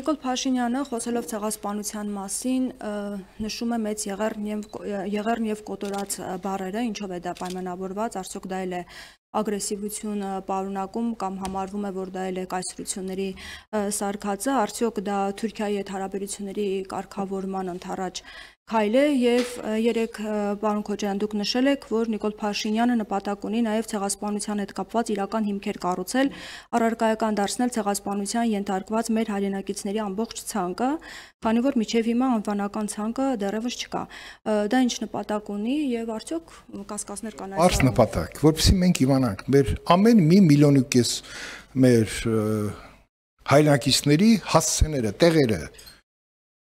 Նիկոլ Փաշինյանը խոսելով ցեղասպանության մասին նշում է մեծ եղեռն եւ եղեռն եւ կոտորած բարերը, ինչով է դա պայմանավորված, արդյոք դա էլ է ագրեսիվություն պարունակում կամ համարվում է, որ դա էլ է կայսրությունների սարկածը, արդյոք դա Թուրքիայի հետ հարաբերությունների կարգավորման ընթառաջ քայլ է եւ երեք պարոն Քոչյան դուք նշել եք, որ Նիկոլ Փաշինյանը նպատակ ունի նաեւ ցեղասպանության հետ կապված իրական հիմքեր կառուցել, առարկայական դարձնել ցեղասպանության ենթարկված մեր հայրենակիցների ամբողջ ցանկը, քանի որ միջև հիմա անվանական ցանկը դեռևս չկա։ Դա ինչ նպատակ ունի եւ արդյոք կասկածներ կան այս։ Արս նպատակ, որովհետեւ մենք իվան հասկանանք, մեր ամեն մի միլիոն ու կես մեր հայրենակիցների հասցեները, տեղերը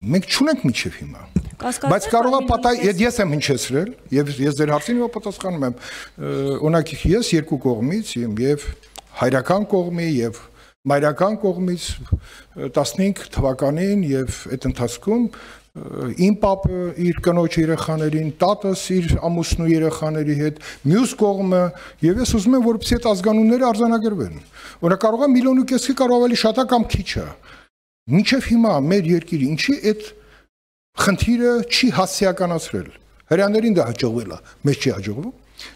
մենք չունենք միջև հիմա։ Բայց կարող է պատահ, ես եմ հնչեցրել եւ ես ձեր հարցին հիմա պատասխանում եմ։ Օրինակ ես երկու կողմից եմ եւ հայրական կողմի եւ մայրական կողմից 15 թվականին եւ այդ ընթացքում իմ papը իր կնոջ երեխաներին, տատս իր ամուսնու երեխաների հետ, մյուս կողմը, եւ ես ուզում եմ որպեսզի այդ ազգանունները արձանագրվեն։ Որը կարող է միլիոն ու կեսի կարող ավելի շատա կամ քիչը։ Մինչև հիմա մեր երկիրը ինչի այդ խնդիրը չի հասարակացրել։ Հрьяաներին դա հաջողվել է, մեզ չի հաջողվում։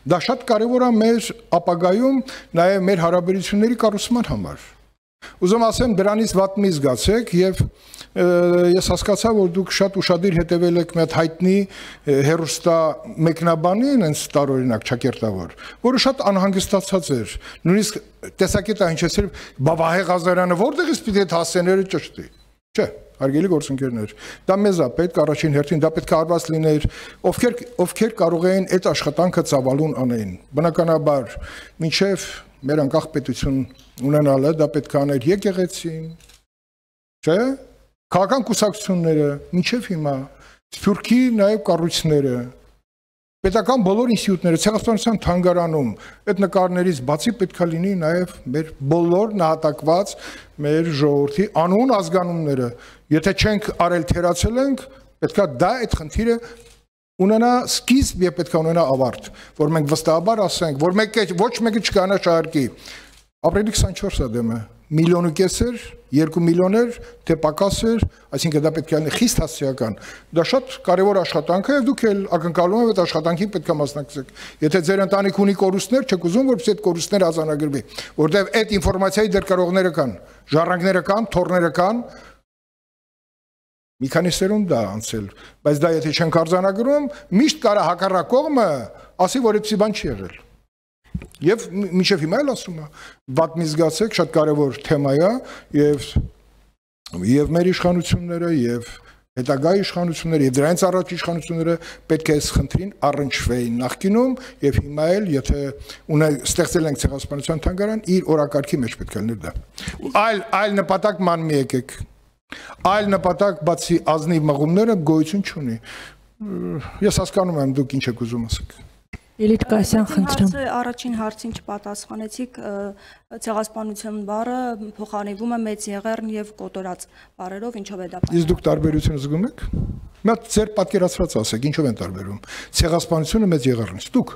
Դա շատ կարևոր է մեր ապագայում, նաև մեր հարաբերությունների կառուցման համար։ Ուզում ասեմ, դրանից վատ մի զգացեք եւ և ես հասկացա, որ դուք շատ ուրախadir հետևել եք մի հատ հայտնի հերոստա մեկնաբանին, այնս տարօրինակ ճակերտավոր, որը շատ անհանգստացած էր։ Նույնիսկ տեսակետը ինչ չէր, Բաբահե Ղազարյանը որտեղից պիտի այդ հասցեները ճշտի։ Չէ, հարգելի գործընկերներ, դա մեզ է պետք առաջին հերթին, դա պետք է արված լիներ, ովքեր ովքեր կարող էին այդ աշխատանքը ծավալուն անեին։ Բնականաբար, ինչև մեր անկախ պետություն ունենալը դա պետք է աներ եկեղեցին։ Չէ՞ քաղաքական կուսակցությունները, ինչև հիմա Սփյուռքի նաև կառույցները, պետական բոլոր ինստիտուտները, ցեղասպանության թանգարանում այդ նկարներից բացի պետքա լինի նաև մեր բոլոր նահատակված մեր ժողովրդի անուն ազգանունները։ Եթե չենք արել թերացել ենք, պետքա դա այդ խնդիրը ունենա սկիզբ եւ պետքա ունենա ավարտ, որ մենք վստահաբար ասենք, որ մեկ ոչ մեկը չկանա շարքի։ Ապրիլի 24-ը դեմը միլիոն ու կես էր, 2 միլիոն էր, թե պակաս էր, այսինքն դա պետք է լինի խիստ հասարակական։ Դա շատ կարևոր աշխատանք է եւ դուք էլ ակնկալում եք այդ աշխատանքին պետք է մասնակցեք։ Եթե ձեր ընտանիք ունի կորուստներ, չեք ուզում որպես այդ կորուստները ազանագրվի, որտեղ այդ ինֆորմացիայի դեր կարողները կան, ժառանգները կան, թորները կան, մի քանի սերունդ դա անցել, բայց դա եթե չենք արձանագրում, միշտ կարա հակառակ կողմը ասի, որ այդպիսի բան չի եղել։ Եվ մինչև հիմա էլ ասում եմ, վատ մի զգացեք, շատ կարևոր թեմա է եւ եւ մեր իշխանությունները եւ հետագա իշխանությունները եւ դրանից առաջ իշխանությունները պետք է այս խնդրին առնչվեին նախկինում եւ հիմա էլ եթե ունե ստեղծել ենք ցեղասպանության թանգարան իր օրակարգի մեջ պետք է լինի դա այլ այլ նպատակ մանմի եկեք այլ նպատակ բացի ազնիվ մղումները գոյություն չունի ես հասկանում եմ դուք ինչ եք ուզում ասեք Էլիտ Կասյան, խնդրեմ։ Առաջին հարցին չպատասխանեցիք, ցեղասպանություն բառը փոխանիվում է մեծ եղերն եւ կոտորած բառերով, ինչով է դա պատճառը։ Իսկ դուք տարբերություն զգում եք։ Մի հատ ծեր պատկերացրած ասեք, ինչով են տարբերվում։ Ցեղասպանությունը մեծ եղերնից։ Դուք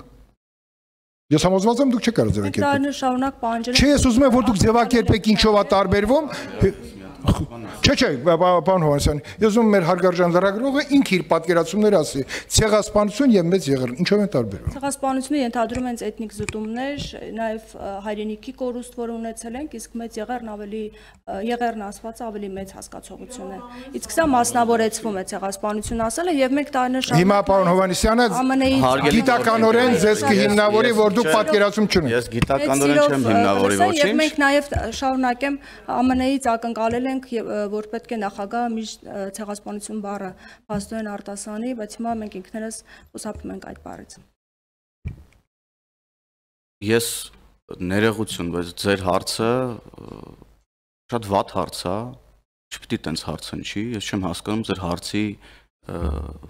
Ես համոզված եմ դուք չեք կարող ձևակերպել։ Դարն շարունակ պանջել։ Չէ, ես ուզում եմ որ դուք ձևակերպեք ինչով է տարբերվում։ Չէ, չէ, պարոն Հովանեսյան, ես ուզում եմ մեր հարգարժան լրագրողը ինքը իր պատկերացումները ասի։ Ցեղասպանություն եւ մեծ եղեռն, ինչով են տարբերվում։ Ցեղասպանությունը ենթադրում են էթնիկ զտումներ, նաեւ հայրենիքի կորուստ, որ ունեցել ենք, իսկ մեծ եղեռն ավելի եղեռն ասված ավելի մեծ հասկացողություն է։ Իսկ սա մասնավորեցվում է ցեղասպանություն ասելը եւ մենք տարնշան։ Հիմա պարոն Հովանեսյանը գիտականորեն ձեզ կհիմնավորի, որ դուք պատկերացում չունեք։ Ես գիտականորեն չեմ հիմնավորի ոչինչ։ Եվ մենք նաեւ շարունակեմ ԱՄՆ-ից ակնկալել են ենք, որ պետք է նախագահը միշտ ցեղասպանություն բառը փաստորեն արտասանի, բայց հիմա մենք ինքներս խուսափում ենք այդ բառից։ Ես ներողություն, բայց ձեր հարցը շատ ված հարց է, չպիտի տենց հարցն չի, ես չեմ հասկանում ձեր հարցի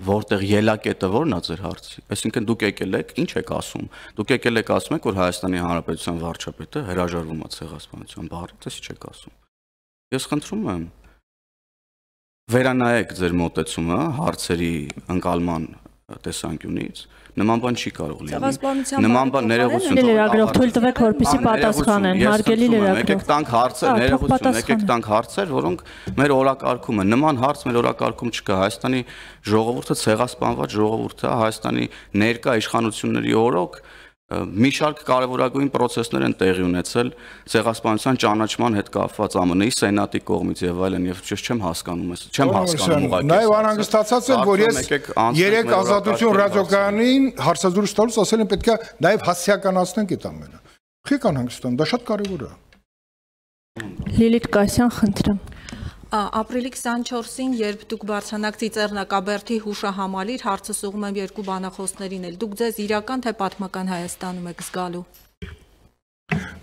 որտեղ ելակետը որն է ձեր հարցի։ Այսինքն դուք եկել եք, ինչ եք ասում։ Դուք եկել եք ասում եք, որ Հայաստանի Հանրապետության վարչապետը հրաժարվում է ցեղասպանության բառից, էսի չեք ասում։ Ես խնդրում եմ վերանայեք ձեր մտածումը հարցերի ընկալման տեսանկյունից նման բան չի կարող լինի նման բան ներողություն լրագրող թույլ տվեք որպեսի պատասխանեն հարգելի լրագրող եկեք տանք հարցեր ներողություն եկեք տանք հարցեր որոնք մեր օրակարգում են նման հարց մեր օրակարգում չկա հայաստանի ժողովուրդը ցեղասպանված ժողովուրդ է հայաստանի ներկա իշխանությունների օրոք մի շարք կարևորագույն process-ներ են տեղի ունեցել ցեղասպանության ճանաչման հետ կապված ԱՄՆ-ի սենատի կողմից եւ այլն եւ ես չեմ հասկանում ես չեմ հասկանում ուղղակի Նաեւ անհանգստացած եմ որ ես երեք ազատություն ռադիոկայանին հարցազրույց տալուց ասել եմ պետքա նաեւ հասարակականացնենք այդ ամենը Խիք անհանգստանում դա շատ կարևոր է Լիլիթ Կասյան խնդրեմ Ապրիլի 24-ին, երբ դուք բարձրանակ ծիծեռնակաբերդի հուշահամալիր հարցս ուղում եմ երկու բանախոսներին էլ, դուք ձեզ իրական թե պատմական Հայաստանում եք զգալու։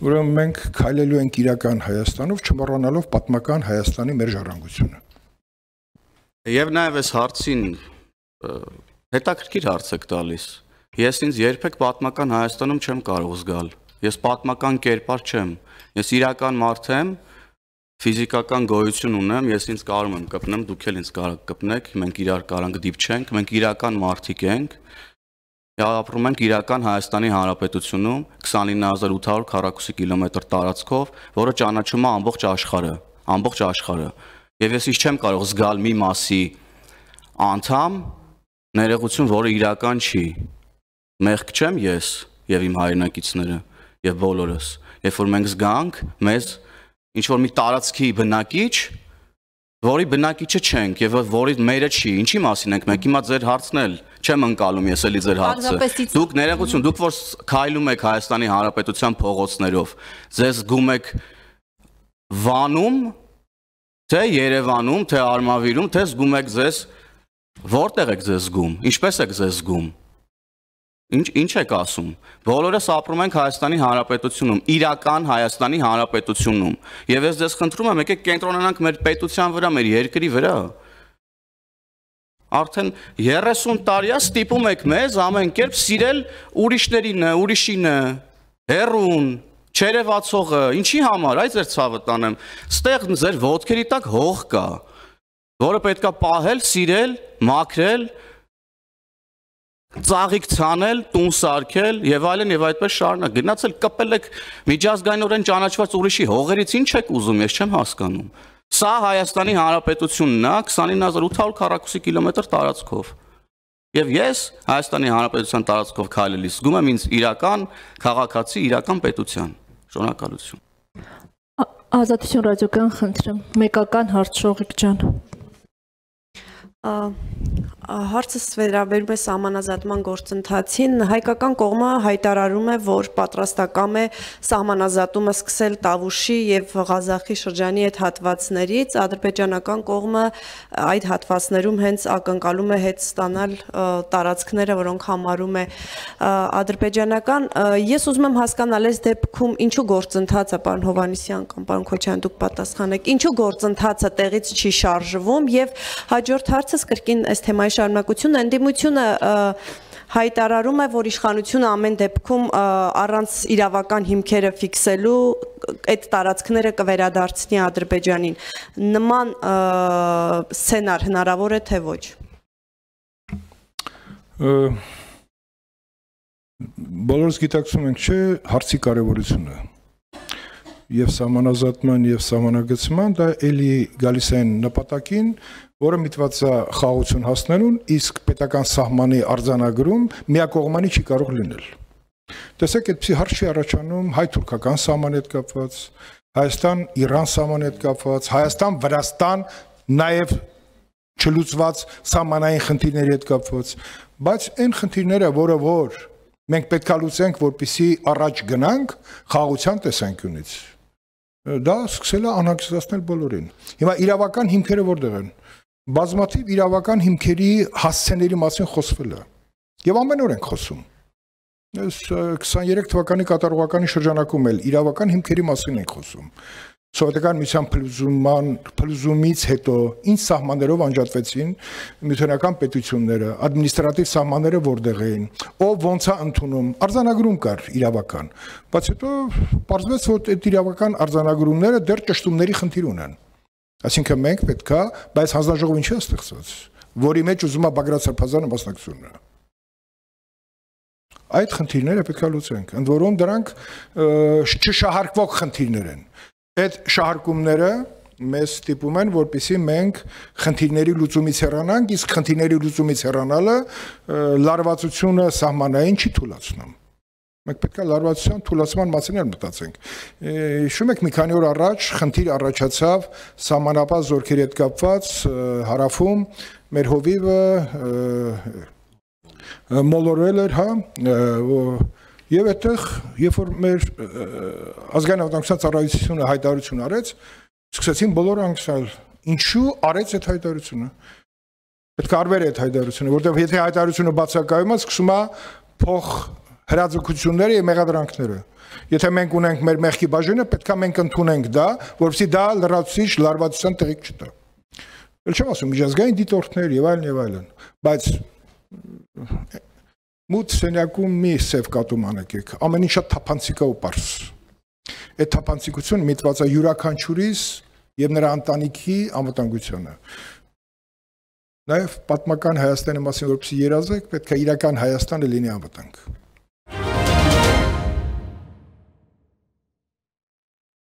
Ուրեմն մենք քայլելու ենք իրական Հայաստանով, չմոռանալով պատմական Հայաստանի մեր ժառանգությունը։ Եվ նաև այս հարցին հետաքրքիր հարց եք տալիս։ Ես ինձ երբեք պատմական Հայաստանում չեմ կարող զգալ։ Ես պատմական կերպար չեմ։ Ես իրական մարդ եմ, ֆիզիկական գոյություն ունեմ, ես ինձ կարում եմ կպնեմ, դուք էլ ինձ կարող կպնեք, մենք իրար կարող դիպչենք, մենք իրական մարդիկ ենք։ Ապրում ենք իրական Հայաստանի Հանրապետությունում 29800 քառակուսի կիլոմետր տարածքով, որը ճանաչում է ամբողջ աշխարհը, ամբողջ աշխարհը։ Եվ ես իսկ չեմ կարող զգալ մի մասի անդամ ներողություն, որը իրական չի։ Մեղք չեմ ես եւ իմ հայրենակիցները եւ բոլորս։ Երբ որ մենք զգանք, մեզ ինչ որ մի տարածքի բնակիչ, որի բնակիչը չենք եւ որի մերը չի։ Ինչի մասին ենք մենք։ Հիմա ձեր հարցն էլ չեմ անցալում ես էլի ձեր հարցը։ Դուք ներողություն, դուք որ քայլում եք Հայաստանի Հանրապետության փողոցներով, ձեզ զգում եք Վանում, թե Երևանում, թե Արմավիրում, թե զգում եք ձեզ որտեղ եք ձեզ զգում, ինչպես եք ձեզ զգում։ Ինչ ինչ եք ասում։ Բոլորս ապրում ենք Հայաստանի Հանրապետությունում, իրական Հայաստանի Հանրապետությունում։ Եվ ես ձեզ խնդրում եմ, եկեք կենտրոնանանք մեր պետության վրա, մեր երկրի վրա։ Արդեն 30 տարիա ստիպում եք մեզ ամեն կերպ սիրել ուրիշներին, ուրիշինը, հերուն, չերևացողը։ Ինչի համար այ ձեր ցավը տանեմ։ Ստեղ ձեր ոդքերի տակ հող կա, որը պետքա պահել, սիրել, մաքրել, ծաղիկ ցանել, տուն սարքել եւ այլն եւ այդպես շարունակ։ Գնացել կպել եք միջազգայինորեն ճանաչված ուրիշի հողերից ինչ եք ուզում, ես չեմ հասկանում։ Սա Հայաստանի Հանրապետությունն է 29800 քառակուսի կիլոմետր տարածքով։ Եվ ես Հայաստանի Հանրապետության տարածքով քայլելի զգում եմ ինձ իրական քաղաքացի, իրական պետության։ Շնորհակալություն։ Ազատություն ռադիոկան խնդրեմ, մեկական հարց շողիկ ջան։ Հարցս վերաբերում է սահմանազատման գործընթացին։ Հայկական կողմը հայտարարում է, որ պատրաստակամ է սահմանազատումը սկսել Տավուշի եւ Ղազախի շրջանի այդ հատվածներից։ Ադրբեջանական կողմը այդ հատվածներում հենց ակնկալում է հետ ստանալ տարածքները, որոնք համարում է ադրբեջանական։ Ես ուզում եմ հասկանալ այս դեպքում ինչու գործընթաց է պարոն Հովանիսյան կամ պարոն Քոչյան դուք պատասխանեք։ Ինչու գործընթացը տեղից չի շարժվում եւ հաջորդ հարցս կրկին այս թեմայի շարունակություն ընդդիմությունը հայտարարում է, որ իշխանությունը ամեն դեպքում առանց իրավական հիմքերը ֆիքսելու այդ տարածքները կվերադարձնի Ադրբեջանին։ Նման սցենար հնարավոր է թե ոչ։ Բոլորս գիտակցում ենք, չէ, հարցի կարևորությունը եւ համանազատման եւ համանագծման դա էլի գալիս են նպատակին, որը միտված է խաղություն հասնելուն, իսկ պետական սահմանի արձանագրում միակողմանի չի կարող լինել։ Տեսեք, այդպիսի հարց չի առաջանում հայ-թուրքական սահմանի հետ կապված, Հայաստան-Իրան սահմանի հետ կապված, Հայաստան-Վրաստան նաև չլուծված սահմանային խնդիրների հետ կապված, բայց այն խնդիրները, որը որ մենք պետքա լուծենք, որպիսի առաջ գնանք խաղաղության տեսանկյունից, դա սկսել է անհանգստացնել բոլորին։ Հիմա իրավական հիմքերը որտեղ են։ որ բազմաթիվ իրավական հիմքերի հասցեների մասին խոսվել է եւ ամեն օր ենք խոսում ես 23 թվականի կատարողականի շրջանակում էլ իրավական հիմքերի մասին ենք խոսում սովետական միության փլուզման փլուզումից հետո ինչ սահմաններով անջատվեցին միութենական պետությունները ադմինիստրատիվ սահմանները որտեղ էին ով ոնց է ընդունում արձանագրում կար իրավական բայց հետո պարզվեց որ այդ իրավական արձանագրումները դեռ ճշտումների խնդիր ունեն Այսինքն մենք պետքա, բայց հանձնաժողովը ինչի է ստեղծված, որի մեջ ուզում է Բագրատ Սարբազյանը մասնակցությունը։ Այդ խնդիրները պետքա լուծենք, ընդ որում դրանք չշահարկվող խնդիրներ են։ Այդ շահարկումները մեզ ստիպում են, որպիսի մենք խնդիրների լուծումից հեռանանք, իսկ խնդիրների լուծումից հեռանալը լարվածությունը սահմանային չի թույլատնում։ Մենք պետք է լարվածության թույլատման մասին էլ մտածենք։ Հիշում եք մի քանի օր առաջ խնդիր առաջացավ սահմանապահ զորքերի հետ կապված հարավում մեր հովիվը մոլորվել էր, հա, եւ այդտեղ երբ որ մեր ազգային ավտոնակցության ծառայությունը հայտարարություն արեց, սկսեցին բոլորը անգամ ինչու արեց այդ հայտարարությունը։ Պետք է արվեր այդ հայտարարությունը, որտեղ եթե հայտարարությունը բացակայում է, սկսում է փող հրաձգությունները եւ մեղադրանքները։ Եթե մենք ունենք մեր մեղքի բաժինը, պետքա մենք ընդունենք դա, որովհետեւ դա լրացուցիչ լարվածության տեղիք չտա։ Էլ չեմ ասում միջազգային դիտորդներ եւ այլն եւ այլն, բայց մուտ սենյակում մի սև կատում անեք, ամեն ինչը թափանցիկա ու པարս։ Այդ թափանցիկությունը միտված է յուրաքանչյուրիս եւ նրա ընտանիքի անվտանգությունը նաև պատմական Հայաստանի մասին որպես երազեք, պետք է իրական Հայաստանը լինի անվտանգ։